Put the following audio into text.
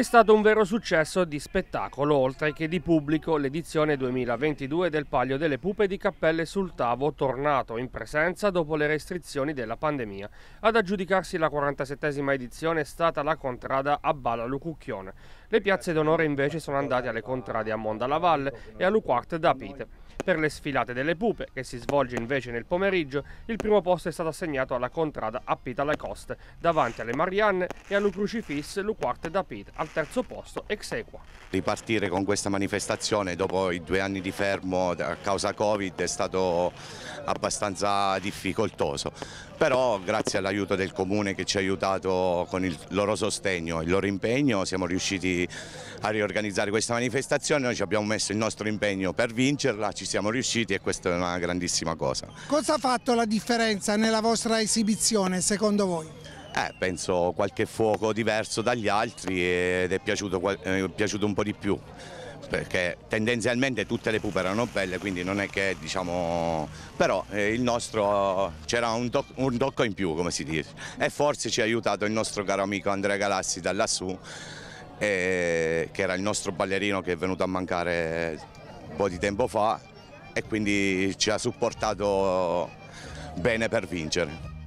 È stato un vero successo di spettacolo, oltre che di pubblico, l'edizione 2022 del Palio delle Pupe di Cappelle sul Tavo, tornato in presenza dopo le restrizioni della pandemia. Ad aggiudicarsi la 47esima edizione è stata la contrada a Bala Lucucchione. Le piazze d'onore invece sono andate alle contrade a Mondalavalle e a Luquart d'Apite. Per le sfilate delle pupe, che si svolge invece nel pomeriggio, il primo posto è stato assegnato alla contrada Appita alle Coste, davanti alle Marianne e all'Ucrucifis Luquart d'Apite, al terzo posto ex equa. Ripartire con questa manifestazione dopo i due anni di fermo a causa Covid è stato abbastanza difficoltoso, però grazie all'aiuto del Comune che ci ha aiutato con il loro sostegno, e il loro impegno, siamo riusciti a riorganizzare questa manifestazione, noi ci abbiamo messo il nostro impegno per vincerla, ci siamo riusciti e questa è una grandissima cosa. Cosa ha fatto la differenza nella vostra esibizione secondo voi? Eh, penso qualche fuoco diverso dagli altri ed è piaciuto, eh, è piaciuto un po' di più perché tendenzialmente tutte le pupe erano belle, quindi non è che diciamo... però eh, il nostro c'era un, toc, un tocco in più, come si dice, e forse ci ha aiutato il nostro caro amico Andrea Galassi da lassù e, che era il nostro ballerino che è venuto a mancare un po' di tempo fa e quindi ci ha supportato bene per vincere.